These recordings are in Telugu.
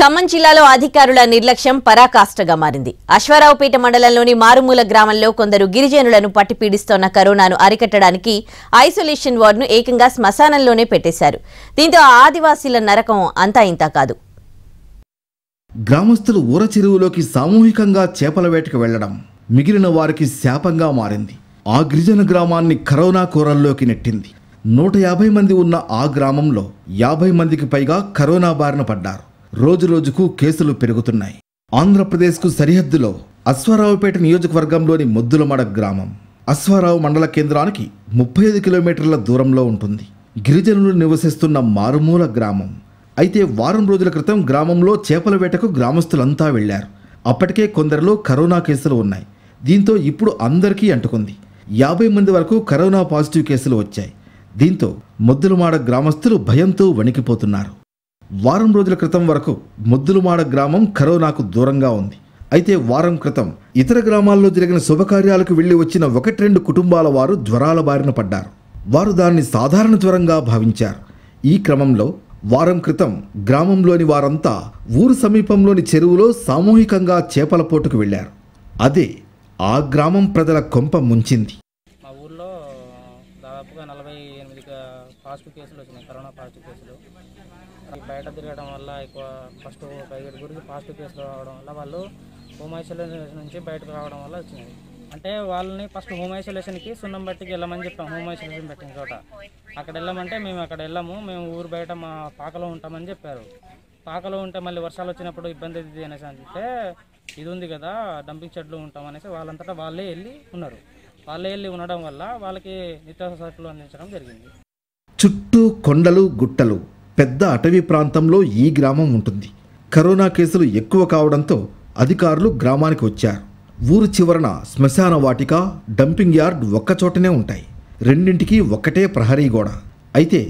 ఖమ్మం జిల్లాలో అధికారుల నిర్లక్ష్యం పరాకాష్ఠగా మారింది అశ్వారావుపేట మండలంలోని మారుమూల గ్రామంలో కొందరు గిరిజనులను పట్టిపీడిస్తోన్న కరోనాను అరికట్టడానికి ఐసోలేషన్ వార్డును ఏకంగా శ్మశానంలోనే పెట్టేశారు దీంతో ఆదివాసీల నరకం అంతా ఇంతా కాదు గ్రామస్తులు ఊర చెరువులోకి సామూహికంగా చేపల వేటకు వెళ్లడం మిగిలిన వారికి శాపంగా మారింది ఆ గిరిజన గ్రామాన్ని కరోనా కూరల్లోకి నెట్టింది నూట యాభై మంది ఉన్న ఆ గ్రామంలో యాభై మందికి పైగా కరోనా బారిన పడ్డారు రోజురోజుకు కేసులు పెరుగుతున్నాయి ఆంధ్రప్రదేశ్కు సరిహద్దులో అశ్వారావుపేట నియోజకవర్గంలోని ముద్దులమడ గ్రామం అశ్వారావు మండల కేంద్రానికి ముప్పై ఐదు కిలోమీటర్ల దూరంలో ఉంటుంది గిరిజనులు నివసిస్తున్న మారుమూల గ్రామం అయితే వారం రోజుల క్రితం గ్రామంలో చేపల వేటకు గ్రామస్తులంతా వెళ్లారు అప్పటికే కొందరిలో కరోనా కేసులు ఉన్నాయి దీంతో ఇప్పుడు అందరికీ అంటుకుంది యాభై మంది వరకు కరోనా పాజిటివ్ కేసులు వచ్చాయి దీంతో ముద్దులమాడ గ్రామస్తులు భయంతో వణికిపోతున్నారు వారం రోజుల క్రితం వరకు ముద్దులమాడ గ్రామం కరోనాకు దూరంగా ఉంది అయితే వారం క్రితం ఇతర గ్రామాల్లో జరిగిన శుభకార్యాలకు వెళ్ళి వచ్చిన ఒకటి రెండు కుటుంబాల వారు జ్వరాల బారిన పడ్డారు వారు దాన్ని సాధారణ జ్వరంగా భావించారు ఈ క్రమంలో వారం క్రితం గ్రామంలోని వారంతా ఊరు సమీపంలోని చెరువులో సామూహికంగా చేపల పోటుకు వెళ్ళారు అదే ఆ గ్రామం ప్రజల కొంప ముంచింది దాదాపుగా నలభై ఎనిమిది పాజిటివ్ కేసులు వచ్చినాయి కరోనా పాజిటివ్ కేసులు బయట తిరగడం వల్ల ఎక్కువ ఫస్ట్ ప్రైవేట్ గురించి పాజిటివ్ కేసులు రావడం వల్ల వాళ్ళు హోమ్ ఐసోలేషన్ నుంచి బయటకు రావడం వల్ల వచ్చింది అంటే వాళ్ళని ఫస్ట్ హోమ్ ఐసోలేషన్కి సున్నం బట్టికి వెళ్ళమని చెప్పాం హోమ్ ఐసోలేషన్ పెట్టిన చోట అక్కడ వెళ్ళమంటే మేము అక్కడ వెళ్ళాము మేము ఊరు బయట మా పాకలో ఉంటామని చెప్పారు పాకలో ఉంటే మళ్ళీ వర్షాలు వచ్చినప్పుడు ఇబ్బంది అవుతుంది అనేసి అంటే ఇది ఉంది కదా డంపింగ్ షెడ్లు ఉంటాం అనేసి వాళ్ళంతటా వాళ్ళే వెళ్ళి ఉన్నారు వాళ్ళ ఉండడం వల్ల వాళ్ళకి నిత్యావసర సరుకులు అందించడం జరిగింది చుట్టూ కొండలు గుట్టలు పెద్ద అటవీ ప్రాంతంలో ఈ గ్రామం ఉంటుంది కరోనా కేసులు ఎక్కువ కావడంతో అధికారులు గ్రామానికి వచ్చారు ఊరు చివరన శ్మశాన వాటిక డంపింగ్ యార్డ్ ఒక్కచోటనే ఉంటాయి రెండింటికి ఒక్కటే ప్రహరీ గోడ అయితే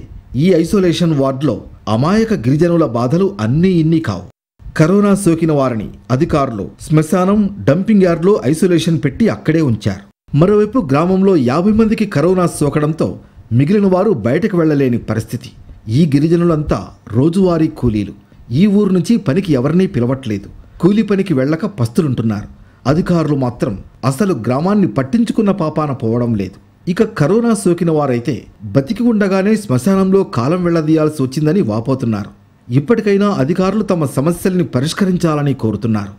ఈ ఐసోలేషన్ వార్డులో అమాయక గిరిజనుల బాధలు అన్నీ ఇన్ని కావు కరోనా సోకిన వారిని అధికారులు శ్మశానం డంపింగ్ యార్డ్లో ఐసోలేషన్ పెట్టి అక్కడే ఉంచారు మరోవైపు గ్రామంలో యాభై మందికి కరోనా సోకడంతో మిగిలిన వారు బయటకు వెళ్లలేని పరిస్థితి ఈ గిరిజనులంతా రోజువారీ కూలీలు ఈ ఊరు నుంచి పనికి ఎవరినీ పిలవట్లేదు కూలీ పనికి వెళ్ళక పస్తులుంటున్నారు అధికారులు మాత్రం అసలు గ్రామాన్ని పట్టించుకున్న పాపాన పోవడం లేదు ఇక కరోనా సోకిన వారైతే బతికి ఉండగానే శ్మశానంలో కాలం వెళ్లదీయాల్సి వచ్చిందని వాపోతున్నారు ఇప్పటికైనా అధికారులు తమ సమస్యల్ని పరిష్కరించాలని కోరుతున్నారు